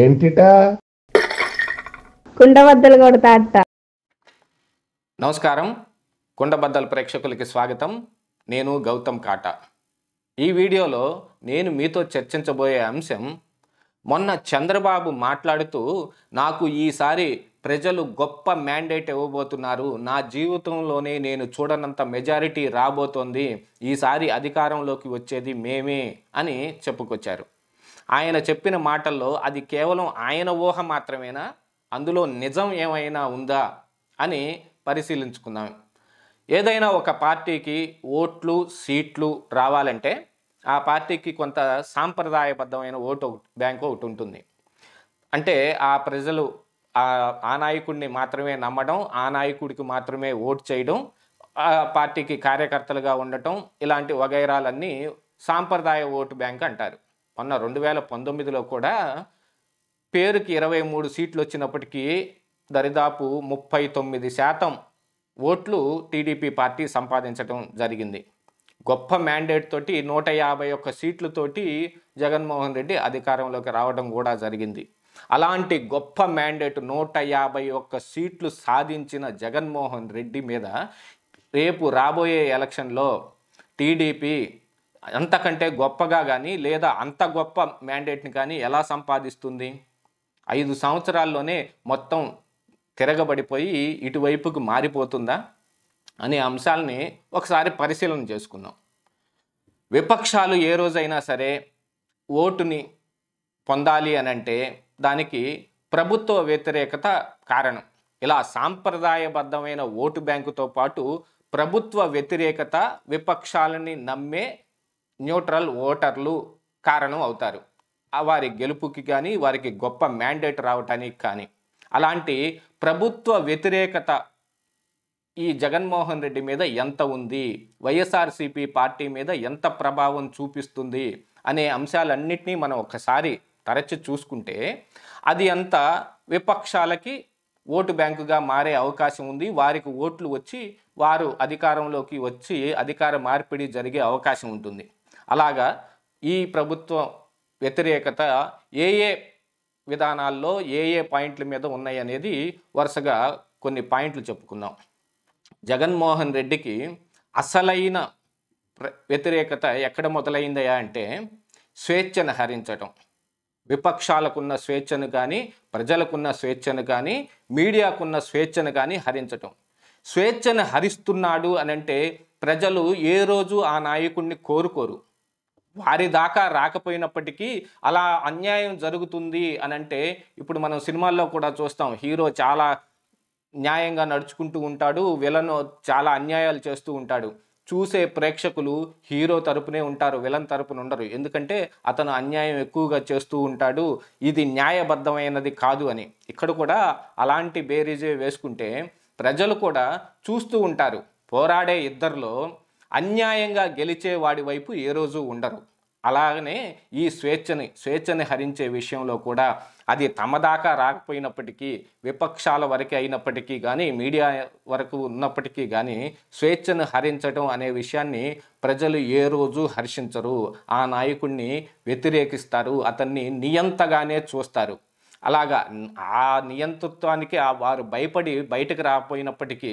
ఏంటిటా కుండబద్దలు కొడతా నమస్కారం కుండబద్దల ప్రేక్షకులకి స్వాగతం నేను గౌతమ్ కాటా ఈ వీడియోలో నేను మీతో చర్చించబోయే అంశం మొన్న చంద్రబాబు మాట్లాడుతూ నాకు ఈసారి ప్రజలు గొప్ప మ్యాండేట్ ఇవ్వబోతున్నారు నా జీవితంలోనే నేను చూడనంత మెజారిటీ రాబోతోంది ఈసారి అధికారంలోకి వచ్చేది మేమే అని చెప్పుకొచ్చారు ఆయన చెప్పిన మాటల్లో అది కేవలం ఆయన ఊహ మాత్రమేనా అందులో నిజం ఏమైనా ఉందా అని పరిశీలించుకుందాం ఏదైనా ఒక పార్టీకి ఓట్లు సీట్లు రావాలంటే ఆ పార్టీకి కొంత సాంప్రదాయబద్ధమైన ఓటు బ్యాంక్ ఒకటి ఉంటుంది అంటే ఆ ప్రజలు ఆ నాయకుడిని మాత్రమే నమ్మడం ఆ నాయకుడికి మాత్రమే ఓటు చేయడం పార్టీకి కార్యకర్తలుగా ఉండటం ఇలాంటి వగైరాలన్నీ సాంప్రదాయ ఓటు బ్యాంక్ అంటారు మొన్న రెండు వేల పంతొమ్మిదిలో కూడా పేరుకి ఇరవై మూడు సీట్లు వచ్చినప్పటికీ దరిదాపు ముప్పై తొమ్మిది శాతం ఓట్లు టీడీపీ పార్టీ సంపాదించడం జరిగింది గొప్ప మ్యాండేట్ తోటి నూట యాభై ఒక్క సీట్లతోటి జగన్మోహన్ రెడ్డి అధికారంలోకి రావడం కూడా జరిగింది అలాంటి గొప్ప మ్యాండేట్ నూట యాభై ఒక్క సీట్లు సాధించిన జగన్మోహన్ రెడ్డి మీద రేపు రాబోయే ఎలక్షన్లో టీడీపీ అంతకంటే గొప్పగా కానీ లేదా అంత గొప్ప మ్యాండేట్ని కానీ ఎలా సంపాదిస్తుంది ఐదు సంవత్సరాల్లోనే మొత్తం తిరగబడిపోయి ఇటువైపుకు మారిపోతుందా అనే అంశాలని ఒకసారి పరిశీలన చేసుకుందాం విపక్షాలు ఏ రోజైనా సరే ఓటుని పొందాలి అనంటే దానికి ప్రభుత్వ వ్యతిరేకత కారణం ఇలా సాంప్రదాయబద్ధమైన ఓటు బ్యాంకుతో పాటు ప్రభుత్వ వ్యతిరేకత విపక్షాలని నమ్మే న్యూట్రల్ ఓటర్లు కారణం అవుతారు వారి గెలుపుకి కానీ వారికి గొప్ప మ్యాండేట్ రావటానికి కానీ అలాంటి ప్రభుత్వ వ్యతిరేకత ఈ జగన్మోహన్ రెడ్డి మీద ఎంత ఉంది వైఎస్ఆర్సీపీ పార్టీ మీద ఎంత ప్రభావం చూపిస్తుంది అనే అంశాలన్నింటినీ మనం ఒకసారి తరచి చూసుకుంటే అది అంత విపక్షాలకి ఓటు బ్యాంకుగా మారే అవకాశం ఉంది వారికి ఓట్లు వచ్చి వారు అధికారంలోకి వచ్చి అధికార మార్పిడి జరిగే అవకాశం ఉంటుంది అలాగా ఈ ప్రభుత్వం వ్యతిరేకత ఏ ఏ విధానాల్లో ఏ ఏ పాయింట్ల మీద ఉన్నాయి అనేది వరుసగా కొన్ని పాయింట్లు చెప్పుకుందాం జగన్మోహన్ రెడ్డికి అసలైన వ్యతిరేకత ఎక్కడ మొదలైందయా అంటే స్వేచ్ఛను హరించటం విపక్షాలకున్న స్వేచ్ఛను కానీ ప్రజలకున్న స్వేచ్ఛను కానీ మీడియాకున్న స్వేచ్ఛను కానీ హరించటం స్వేచ్ఛను హరిస్తున్నాడు అనంటే ప్రజలు ఏ రోజు ఆ నాయకుడిని కోరుకోరు వారి దాకా రాకపోయినప్పటికీ అలా అన్యాయం జరుగుతుంది అనంటే ఇప్పుడు మనం సినిమాల్లో కూడా చూస్తాం హీరో చాలా న్యాయంగా నడుచుకుంటూ ఉంటాడు విలన్ చాలా అన్యాయాలు చేస్తూ ఉంటాడు చూసే ప్రేక్షకులు హీరో తరపునే ఉంటారు విలన్ తరపున ఉండరు ఎందుకంటే అతను అన్యాయం ఎక్కువగా చేస్తూ ఉంటాడు ఇది న్యాయబద్ధమైనది కాదు అని ఇక్కడ కూడా అలాంటి బేరీజే వేసుకుంటే ప్రజలు కూడా చూస్తూ ఉంటారు పోరాడే ఇద్దరిలో అన్యాయంగా గెలిచే వాడి వైపు ఏ రోజు ఉండరు అలాగనే ఈ స్వేచ్ఛని స్వేచ్ఛని హరించే విషయంలో కూడా అది తమదాకా రాకపోయినప్పటికీ విపక్షాల వరకు అయినప్పటికీ కానీ మీడియా వరకు ఉన్నప్పటికీ కానీ స్వేచ్ఛను హరించడం అనే విషయాన్ని ప్రజలు ఏ రోజు హర్షించరు ఆ నాయకుడిని వ్యతిరేకిస్తారు అతన్ని నియంతగానే చూస్తారు అలాగా ఆ నియంతృత్వానికి ఆ వారు భయపడి బయటకు రాకపోయినప్పటికీ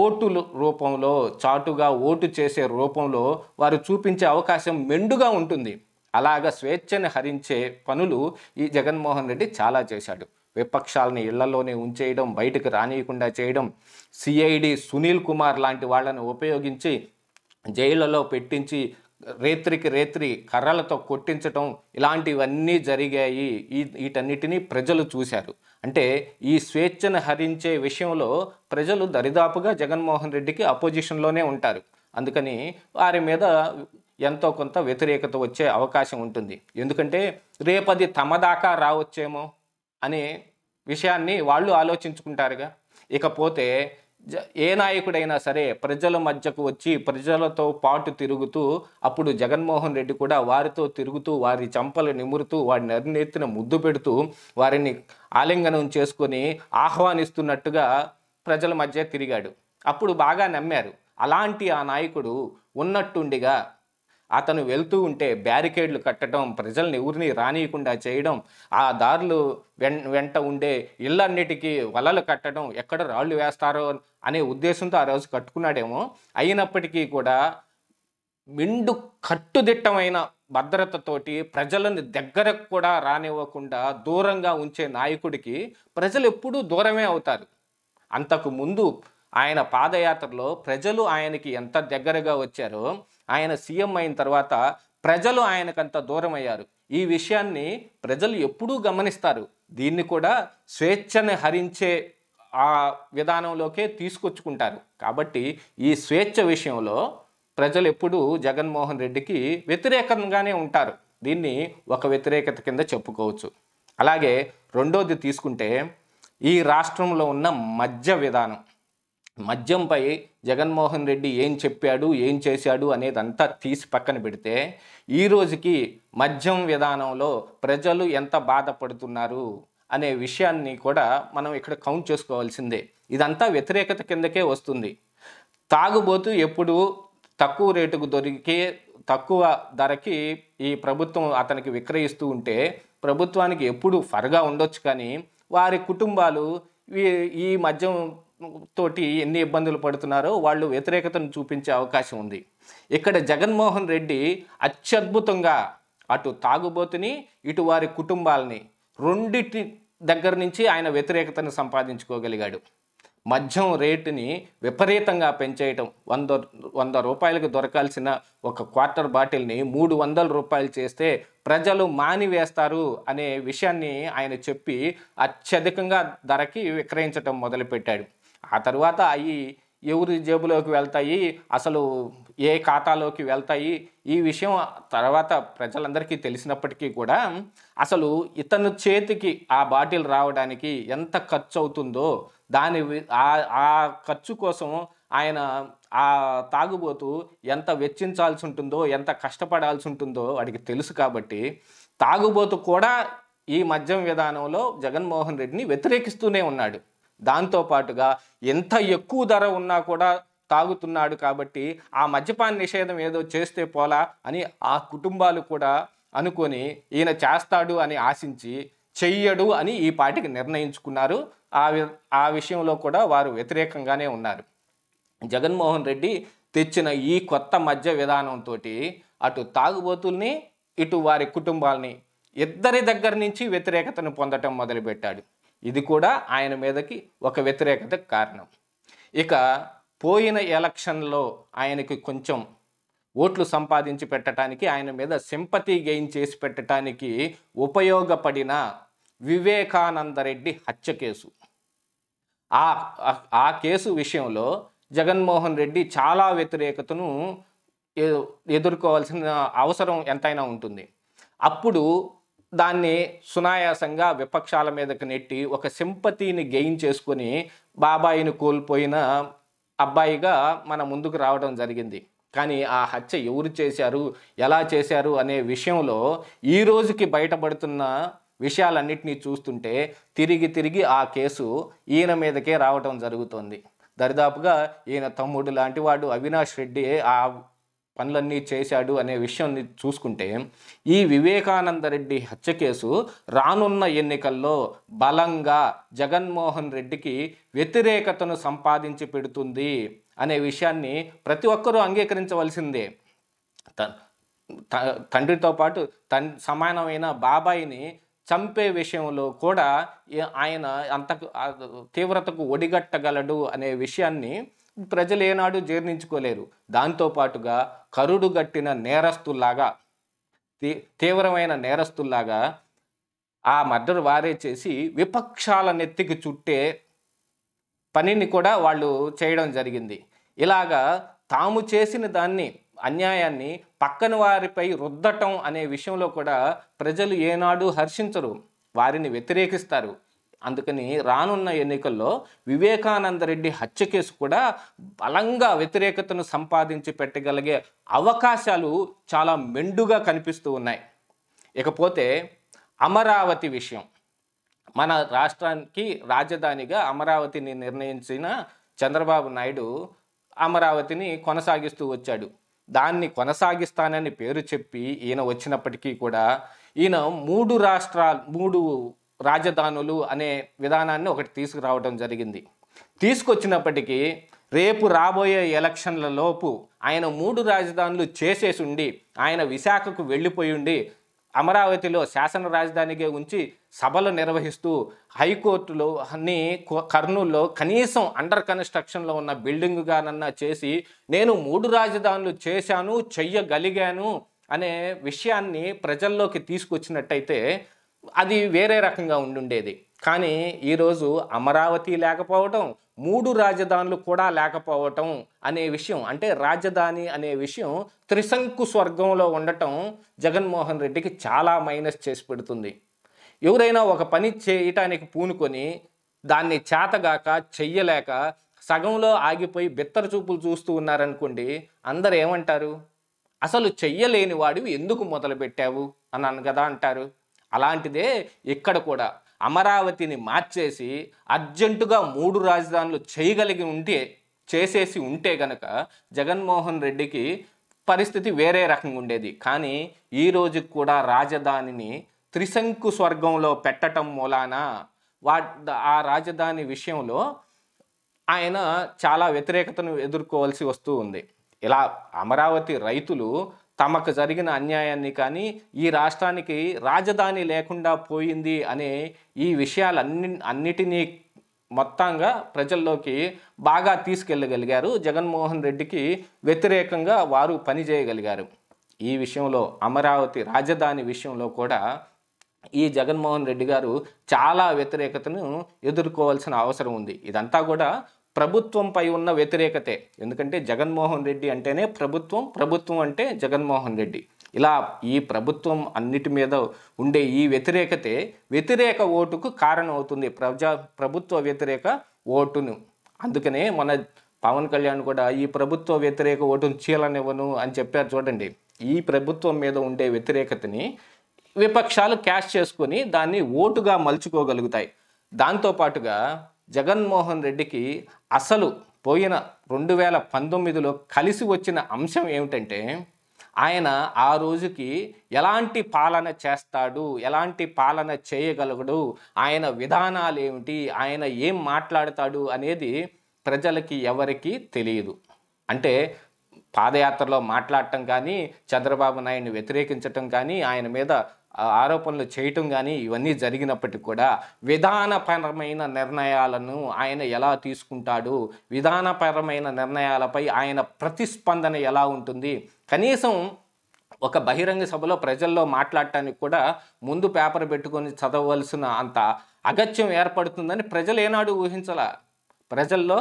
ఓటులు రూపంలో చాటుగా ఓటు చేసే రూపంలో వారు చూపించే అవకాశం మెండుగా ఉంటుంది అలాగ స్వేచ్ఛను హరించే పనులు ఈ జగన్మోహన్ రెడ్డి చాలా చేశాడు విపక్షాలని ఇళ్లలోనే ఉంచేయడం బయటకు రానియకుండా చేయడం సిఐడి సునీల్ కుమార్ లాంటి వాళ్ళని ఉపయోగించి జైళ్ళలో పెట్టించి రేత్రికి రేత్రి కర్రలతో కొట్టించటం ఇలాంటివన్నీ జరిగాయి వీటన్నిటినీ ప్రజలు చూశారు అంటే ఈ స్వేచ్ఛను హరించే విషయంలో ప్రజలు దరిదాపుగా జగన్మోహన్ రెడ్డికి అపోజిషన్లోనే ఉంటారు అందుకని వారి మీద ఎంతో కొంత వ్యతిరేకత వచ్చే అవకాశం ఉంటుంది ఎందుకంటే రేపది తమదాకా రావచ్చేమో అనే విషయాన్ని వాళ్ళు ఆలోచించుకుంటారుగా ఇకపోతే ఏ నాయకుడైనా సరే ప్రజల మధ్యకు వచ్చి ప్రజలతో పాటు తిరుగుతూ అప్పుడు జగన్మోహన్ రెడ్డి కూడా వారితో తిరుగుతూ వారి చంపలు నిమురుతూ వారి నరినెత్తిన ముద్దు పెడుతూ వారిని ఆలింగనం చేసుకొని ఆహ్వానిస్తున్నట్టుగా ప్రజల మధ్య తిరిగాడు అప్పుడు బాగా నమ్మారు అలాంటి ఆ నాయకుడు ఉన్నట్టుండిగా అతను వెళ్తూ ఉంటే బ్యారికేడ్లు కట్టడం ప్రజల్ని ఊరిని రానియకుండా చేయడం ఆ దారులు వెం వెంట ఉండే ఇళ్ళన్నిటికీ వలలు కట్టడం ఎక్కడ రాళ్ళు వేస్తారో అనే ఉద్దేశంతో ఆ రోజు కట్టుకున్నాడేమో అయినప్పటికీ కూడా మిండు కట్టుదిట్టమైన భద్రతతోటి ప్రజలను దగ్గరకు కూడా రానివ్వకుండా దూరంగా ఉంచే నాయకుడికి ప్రజలు ఎప్పుడూ దూరమే అవుతారు అంతకు ముందు ఆయన పాదయాత్రలో ప్రజలు ఆయనకి ఎంత దగ్గరగా వచ్చారో ఆయన సీఎం అయిన తర్వాత ప్రజలు ఆయనకంత దూరం అయ్యారు ఈ విషయాన్ని ప్రజలు ఎప్పుడూ గమనిస్తారు దీన్ని కూడా స్వేచ్ఛను హరించే ఆ విధానంలోకే తీసుకొచ్చుకుంటారు కాబట్టి ఈ స్వేచ్ఛ విషయంలో ప్రజలు ఎప్పుడూ జగన్మోహన్ రెడ్డికి వ్యతిరేకంగానే ఉంటారు దీన్ని ఒక వ్యతిరేకత కింద చెప్పుకోవచ్చు అలాగే రెండోది తీసుకుంటే ఈ రాష్ట్రంలో ఉన్న మధ్య విధానం మద్యంపై జగన్మోహన్ రెడ్డి ఏం చెప్పాడు ఏం చేశాడు అనేది అంతా తీసి పక్కన పెడితే ఈ రోజుకి మద్యం విధానంలో ప్రజలు ఎంత బాధపడుతున్నారు అనే విషయాన్ని కూడా మనం ఇక్కడ కౌంట్ చేసుకోవాల్సిందే ఇదంతా వ్యతిరేకత కిందకే వస్తుంది తాగుబోతూ ఎప్పుడు తక్కువ రేటుకు దొరికే తక్కువ ధరకి ఈ ప్రభుత్వం అతనికి విక్రయిస్తూ ఉంటే ప్రభుత్వానికి ఎప్పుడు ఫరగా ఉండొచ్చు కానీ వారి కుటుంబాలు ఈ మద్యం తోటి ఎన్ని ఇబ్బందులు పడుతున్నారో వాళ్ళు వ్యతిరేకతను చూపించే అవకాశం ఉంది ఇక్కడ జగన్మోహన్ రెడ్డి అత్యద్భుతంగా అటు తాగుబోతుని ఇటు వారి కుటుంబాలని రెండింటి దగ్గర నుంచి ఆయన వ్యతిరేకతను సంపాదించుకోగలిగాడు మద్యం రేటుని విపరీతంగా పెంచేయటం వంద వంద రూపాయలకు దొరకాల్సిన ఒక క్వార్టర్ బాటిల్ని మూడు వందల రూపాయలు చేస్తే ప్రజలు మానివేస్తారు అనే విషయాన్ని ఆయన చెప్పి అత్యధికంగా ధరకి విక్రయించటం మొదలుపెట్టాడు ఆ తర్వాత అవి ఎవరి జేబులోకి వెళ్తాయి అసలు ఏ ఖాతాలోకి వెళ్తాయి ఈ విషయం తర్వాత ప్రజలందరికీ తెలిసినప్పటికీ కూడా అసలు ఇతను చేతికి ఆ బాటిల్ రావడానికి ఎంత ఖర్చు అవుతుందో దాని ఆ ఖర్చు కోసం ఆయన ఆ తాగుబోతు ఎంత వెచ్చించాల్సి ఉంటుందో ఎంత కష్టపడాల్సి ఉంటుందో వాడికి తెలుసు కాబట్టి తాగుబోతు కూడా ఈ మద్యం విధానంలో జగన్మోహన్ రెడ్డిని వ్యతిరేకిస్తూనే ఉన్నాడు దాంతోపాటుగా ఎంత ఎక్కువ ధర ఉన్నా కూడా తాగుతున్నాడు కాబట్టి ఆ మద్యపాన నిషేధం ఏదో చేస్తే పోలా అని ఆ కుటుంబాలు కూడా అనుకొని ఈయన చేస్తాడు అని ఆశించి చెయ్యడు అని ఈ పాటికి నిర్ణయించుకున్నారు ఆ వి ఆ విషయంలో కూడా వారు వ్యతిరేకంగానే ఉన్నారు జగన్మోహన్ రెడ్డి తెచ్చిన ఈ కొత్త మద్య విధానంతో అటు తాగుబోతుల్ని ఇటు వారి కుటుంబాలని ఇద్దరి దగ్గర నుంచి వ్యతిరేకతను పొందటం మొదలుపెట్టాడు ఇది కూడా ఆయన మీదకి ఒక వ్యతిరేకత కారణం ఇక పోయిన ఎలక్షన్లో ఆయనకి కొంచెం ఓట్లు సంపాదించి పెట్టడానికి ఆయన మీద సింపతి గెయిన్ చేసి పెట్టడానికి ఉపయోగపడిన వివేకానందరెడ్డి హత్య కేసు ఆ ఆ కేసు విషయంలో జగన్మోహన్ రెడ్డి చాలా వ్యతిరేకతను ఎదుర్కోవాల్సిన అవసరం ఎంతైనా ఉంటుంది అప్పుడు దాన్ని సునాయాసంగా విపక్షాల మీదకి నెట్టి ఒక సింపతిని గెయిన్ చేసుకొని బాబాయిని కోల్పోయిన అబ్బాయిగా మన ముందుకు రావడం జరిగింది కానీ ఆ హత్య ఎవరు చేశారు ఎలా చేశారు అనే విషయంలో ఈ రోజుకి బయటపడుతున్న విషయాలన్నింటినీ చూస్తుంటే తిరిగి తిరిగి ఆ కేసు ఈయన మీదకే రావడం జరుగుతోంది దరిదాపుగా ఈయన తమ్ముడు లాంటి వాడు అవినాష్ రెడ్డి ఆ పనులన్నీ చేశాడు అనే విషయాన్ని చూసుకుంటే ఈ వివేకానంద రెడ్డి హత్య కేసు రానున్న ఎన్నికల్లో బలంగా జగన్మోహన్ రెడ్డికి వ్యతిరేకతను సంపాదించి పెడుతుంది అనే విషయాన్ని ప్రతి ఒక్కరూ అంగీకరించవలసిందే తండ్రితో పాటు తన్ సమానమైన బాబాయిని చంపే విషయంలో కూడా ఆయన అంత తీవ్రతకు ఒడిగట్టగలడు అనే విషయాన్ని ప్రజలు ఏనాడు జీర్ణించుకోలేరు దాంతోపాటుగా కరుడు గట్టిన నేరస్తుల్లాగా తీవ్రమైన నేరస్తుల్లాగా ఆ మర్డర్ వారే చేసి విపక్షాల నెత్తికి చుట్టే పనిని కూడా వాళ్ళు చేయడం జరిగింది ఇలాగా తాము చేసిన దాన్ని అన్యాయాన్ని పక్కన వారిపై రుద్దటం అనే విషయంలో కూడా ప్రజలు ఏనాడు హర్షించరు వారిని వ్యతిరేకిస్తారు అందుకని రానున్న ఎన్నికల్లో వివేకానందరెడ్డి హత్య కేసు కూడా బలంగా వ్యతిరేకతను సంపాదించి పెట్టగలిగే అవకాశాలు చాలా మెండుగా కనిపిస్తూ ఉన్నాయి ఇకపోతే అమరావతి విషయం మన రాష్ట్రానికి రాజధానిగా అమరావతిని నిర్ణయించిన చంద్రబాబు నాయుడు అమరావతిని కొనసాగిస్తూ వచ్చాడు దాన్ని కొనసాగిస్తానని పేరు చెప్పి ఈయన వచ్చినప్పటికీ కూడా ఈయన మూడు రాష్ట్రాలు మూడు రాజధానులు అనే విధానాన్ని ఒకటి తీసుకురావడం జరిగింది తీసుకొచ్చినప్పటికీ రేపు రాబోయే ఎలక్షన్ల లోపు ఆయన మూడు రాజధానులు చేసేసి ఉండి ఆయన విశాఖకు వెళ్ళిపోయి ఉండి అమరావతిలో శాసన రాజధానిగా ఉంచి సభలు నిర్వహిస్తూ హైకోర్టులో అన్ని కర్నూల్లో కనీసం అండర్ కన్స్ట్రక్షన్లో ఉన్న బిల్డింగ్గానన్నా చేసి నేను మూడు రాజధానులు చేశాను చెయ్యగలిగాను అనే విషయాన్ని ప్రజల్లోకి తీసుకొచ్చినట్టయితే అది వేరే రకంగా ఉండుండేది కానీ ఈరోజు అమరావతి లేకపోవటం మూడు రాజధానులు కూడా లేకపోవటం అనే విషయం అంటే రాజధాని అనే విషయం త్రిశంకు స్వర్గంలో ఉండటం జగన్మోహన్ రెడ్డికి చాలా మైనస్ చేసి పెడుతుంది ఎవరైనా ఒక పని చేయటానికి పూనుకొని దాన్ని చేతగాక చెయ్యలేక సగంలో ఆగిపోయి బిత్తర చూపులు చూస్తూ ఉన్నారనుకోండి అందరు ఏమంటారు అసలు చెయ్యలేని వాడివి ఎందుకు మొదలుపెట్టావు అన్నాను కదా అంటారు అలాంటిదే ఇక్కడ కూడా అమరావతిని మార్చేసి అర్జెంటుగా మూడు రాజధానులు చేయగలిగి ఉంటే చేసేసి ఉంటే గనక జగన్మోహన్ రెడ్డికి పరిస్థితి వేరే రకంగా ఉండేది కానీ ఈ కూడా రాజధానిని త్రిశంకు స్వర్గంలో పెట్టడం మూలాన వా ఆ రాజధాని విషయంలో ఆయన చాలా వ్యతిరేకతను ఎదుర్కోవాల్సి వస్తూ ఉంది ఇలా అమరావతి రైతులు తమకు జరిగిన అన్యాయాన్ని కానీ ఈ రాష్ట్రానికి రాజధాని లేకుండా పోయింది అనే ఈ విషయాలన్ని అన్నిటినీ మొత్తంగా ప్రజల్లోకి బాగా తీసుకెళ్ళగలిగారు జగన్మోహన్ రెడ్డికి వ్యతిరేకంగా వారు పనిచేయగలిగారు ఈ విషయంలో అమరావతి రాజధాని విషయంలో కూడా ఈ జగన్మోహన్ రెడ్డి గారు చాలా వ్యతిరేకతను ఎదుర్కోవాల్సిన అవసరం ఉంది ఇదంతా కూడా ప్రభుత్వంపై ఉన్న వ్యతిరేకతే ఎందుకంటే జగన్మోహన్ రెడ్డి అంటేనే ప్రభుత్వం ప్రభుత్వం అంటే జగన్మోహన్ రెడ్డి ఇలా ఈ ప్రభుత్వం అన్నిటి మీద ఉండే ఈ వ్యతిరేకతే వ్యతిరేక ఓటుకు కారణమవుతుంది ప్రజా ప్రభుత్వ వ్యతిరేక ఓటును అందుకనే మన పవన్ కళ్యాణ్ కూడా ఈ ప్రభుత్వ వ్యతిరేక ఓటును చీలనివ్వను అని చెప్పారు చూడండి ఈ ప్రభుత్వం మీద ఉండే వ్యతిరేకతని విపక్షాలు క్యాష్ చేసుకొని దాన్ని ఓటుగా మలుచుకోగలుగుతాయి దాంతోపాటుగా జగన్మోహన్ రెడ్డికి అసలు పోయిన రెండు వేల పంతొమ్మిదిలో కలిసి వచ్చిన అంశం ఏమిటంటే ఆయన ఆ రోజుకి ఎలాంటి పాలన చేస్తాడు ఎలాంటి పాలన చేయగలగడు ఆయన విధానాలు ఏమిటి ఆయన ఏం మాట్లాడతాడు అనేది ప్రజలకి ఎవరికీ తెలియదు అంటే పాదయాత్రలో మాట్లాడటం కానీ చంద్రబాబు నాయుడిని వ్యతిరేకించటం కానీ ఆయన మీద ఆరోపణలు చేయటం కానీ ఇవన్నీ జరిగినప్పటికీ కూడా విధానపరమైన నిర్ణయాలను ఆయన ఎలా తీసుకుంటాడు విధానపరమైన నిర్ణయాలపై ఆయన ప్రతిస్పందన ఎలా ఉంటుంది కనీసం ఒక బహిరంగ సభలో ప్రజల్లో మాట్లాడటానికి కూడా ముందు పేపర్ పెట్టుకొని చదవలసిన అంత అగత్యం ఏర్పడుతుందని ప్రజలు ఏనాడు ఊహించాల ప్రజల్లో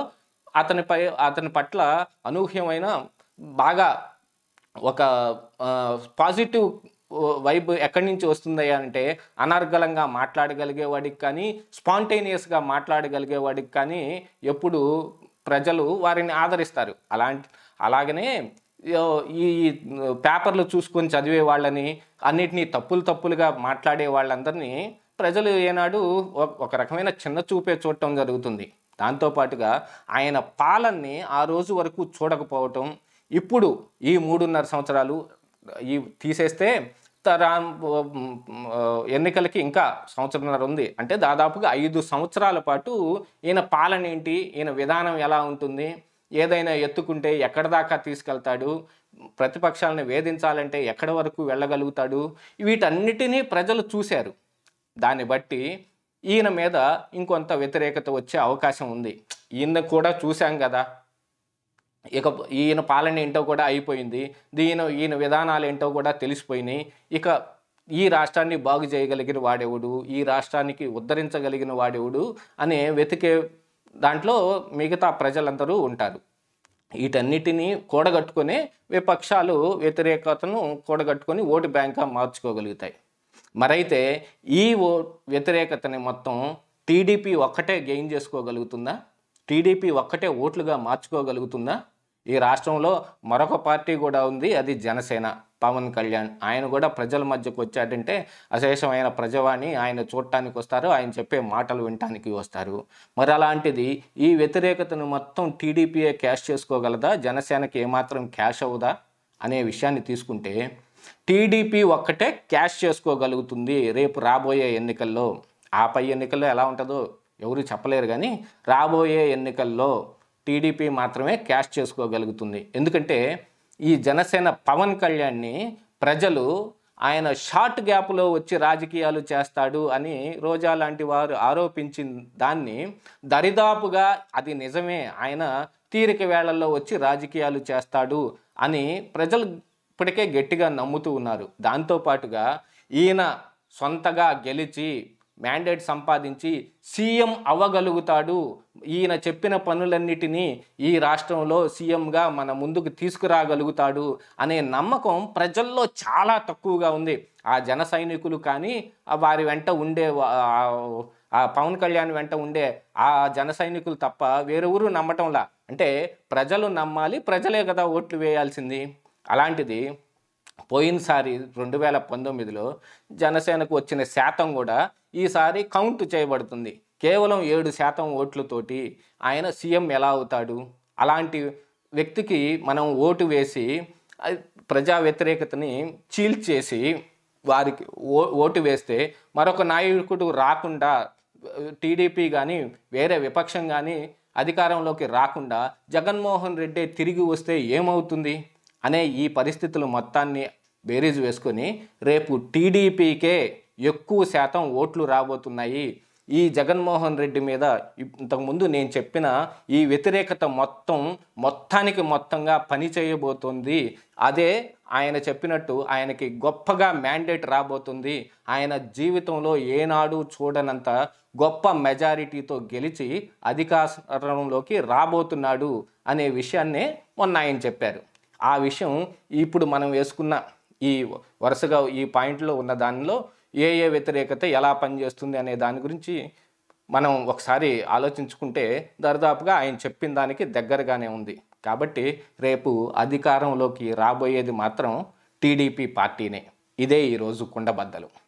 అతనిపై అతని పట్ల అనూహ్యమైన బాగా ఒక పాజిటివ్ వైబ్ ఎక్కడి నుంచి వస్తుందయ్యా అంటే అనర్గళంగా మాట్లాడగలిగేవాడికి కానీ స్పాంటేనియస్గా మాట్లాడగలిగేవాడికి కానీ ఎప్పుడు ప్రజలు వారిని ఆదరిస్తారు అలాంటి అలాగనే ఈ పేపర్లు చూసుకొని చదివే వాళ్ళని అన్నిటినీ తప్పులు తప్పులుగా మాట్లాడే వాళ్ళందరినీ ప్రజలు ఏనాడు ఒక రకమైన చిన్న చూపే చూడటం జరుగుతుంది దాంతోపాటుగా ఆయన పాలన్ని ఆ రోజు వరకు చూడకపోవటం ఇప్పుడు ఈ మూడున్నర సంవత్సరాలు ఈ తీసేస్తే ఉత్తరా ఎన్నికలకి ఇంకా సంవత్సరంన్నర ఉంది అంటే దాదాపుగా ఐదు సంవత్సరాల పాటు ఈయన పాలన ఏంటి ఈయన విధానం ఎలా ఉంటుంది ఏదైనా ఎత్తుకుంటే ఎక్కడ దాకా తీసుకెళ్తాడు ప్రతిపక్షాలను వేధించాలంటే ఎక్కడి వరకు వెళ్ళగలుగుతాడు వీటన్నిటినీ ప్రజలు చూశారు దాన్ని బట్టి ఈయన మీద ఇంకొంత వ్యతిరేకత వచ్చే అవకాశం ఉంది ఈయన కూడా చూశాం కదా ఇక ఈయన పాలన ఏంటో కూడా అయిపోయింది దీని ఈయన విధానాలు ఏంటో కూడా తెలిసిపోయినాయి ఇక ఈ రాష్ట్రాన్ని బాగు చేయగలిగిన వాడేవుడు ఈ రాష్ట్రానికి ఉద్ధరించగలిగిన వాడేవుడు అనే వెతికే దాంట్లో మిగతా ప్రజలందరూ ఉంటారు వీటన్నిటినీ కూడగట్టుకొని విపక్షాలు వ్యతిరేకతను కూడగట్టుకొని ఓటు బ్యాంక్గా మార్చుకోగలుగుతాయి మరైతే ఈ ఓ వ్యతిరేకతని మొత్తం టీడీపీ ఒక్కటే గెయిన్ చేసుకోగలుగుతుందా టీడీపీ ఒక్కటే ఓట్లుగా మార్చుకోగలుగుతుందా ఈ రాష్ట్రంలో మరొక పార్టీ కూడా ఉంది అది జనసేన పవన్ కళ్యాణ్ ఆయన కూడా ప్రజల మధ్యకు వచ్చాడంటే అశేషమైన ప్రజవాణి ఆయన చూడటానికి వస్తారు ఆయన చెప్పే మాటలు వినటానికి వస్తారు మరి అలాంటిది ఈ వ్యతిరేకతను మొత్తం టీడీపీఏ క్యాష్ చేసుకోగలదా జనసేనకి ఏమాత్రం క్యాష్ అవుదా అనే విషయాన్ని తీసుకుంటే టీడీపీ ఒక్కటే క్యాష్ చేసుకోగలుగుతుంది రేపు రాబోయే ఎన్నికల్లో ఆ పై ఎన్నికల్లో ఎలా ఉంటుందో ఎవరు చెప్పలేరు కానీ రాబోయే ఎన్నికల్లో టీడీపీ మాత్రమే క్యాష్ చేసుకోగలుగుతుంది ఎందుకంటే ఈ జనసేన పవన్ కళ్యాణ్ని ప్రజలు ఆయన షార్ట్ గ్యాప్లో వచ్చి రాజకీయాలు చేస్తాడు అని రోజా లాంటి వారు ఆరోపించిన దాన్ని దరిదాపుగా అది నిజమే ఆయన తీరిక వేళల్లో వచ్చి రాజకీయాలు చేస్తాడు అని ప్రజలు ఇప్పటికే గట్టిగా నమ్ముతూ ఉన్నారు దాంతోపాటుగా ఈయన సొంతగా గెలిచి మ్యాండేట్ సంపాదించి సీఎం అవ్వగలుగుతాడు ఈయన చెప్పిన పనులన్నిటినీ ఈ రాష్ట్రంలో సీఎంగా మన ముందుకు తీసుకురాగలుగుతాడు అనే నమ్మకం ప్రజల్లో చాలా తక్కువగా ఉంది ఆ జన సైనికులు కానీ వారి వెంట ఉండే ఆ పవన్ కళ్యాణ్ వెంట ఉండే ఆ జన సైనికులు తప్ప వేరెవరు నమ్మటంలా అంటే ప్రజలు నమ్మాలి ప్రజలే కదా ఓట్లు వేయాల్సింది అలాంటిది పోయినసారి రెండు వేల పంతొమ్మిదిలో జనసేనకు వచ్చిన శాతం కూడా ఈసారి కౌంట్ చేయబడుతుంది కేవలం ఏడు శాతం ఓట్లతోటి ఆయన సీఎం ఎలా అవుతాడు అలాంటి వ్యక్తికి మనం ఓటు వేసి ప్రజా వ్యతిరేకతని చీల్చేసి వారికి ఓ ఓటు వేస్తే మరొక నాయకుడు రాకుండా టీడీపీ కానీ వేరే విపక్షం కానీ అధికారంలోకి రాకుండా జగన్మోహన్ రెడ్డి తిరిగి వస్తే ఏమవుతుంది అనే ఈ పరిస్థితులు మొత్తాన్ని బేరీజ్ వేసుకొని రేపు టీడీపీకే ఎక్కువ శాతం ఓట్లు రాబోతున్నాయి ఈ జగన్మోహన్ రెడ్డి మీద ఇంతకుముందు నేను చెప్పిన ఈ వ్యతిరేకత మొత్తం మొత్తానికి మొత్తంగా పని చేయబోతోంది అదే ఆయన చెప్పినట్టు ఆయనకి గొప్పగా మ్యాండేట్ రాబోతుంది ఆయన జీవితంలో ఏనాడు చూడనంత గొప్ప మెజారిటీతో గెలిచి అధికారంలోకి రాబోతున్నాడు అనే విషయాన్నే మొన్న ఆయన చెప్పారు ఆ విషయం ఇప్పుడు మనం వేసుకున్న ఈ వరుసగా ఈ పాయింట్లో ఉన్న దానిలో ఏ ఏ వ్యతిరేకత ఎలా పనిచేస్తుంది అనే దాని గురించి మనం ఒకసారి ఆలోచించుకుంటే దరిదాపుగా ఆయన చెప్పిన దానికి దగ్గరగానే ఉంది కాబట్టి రేపు అధికారంలోకి రాబోయేది మాత్రం టీడీపీ పార్టీనే ఇదే ఈరోజు కుండబద్దలు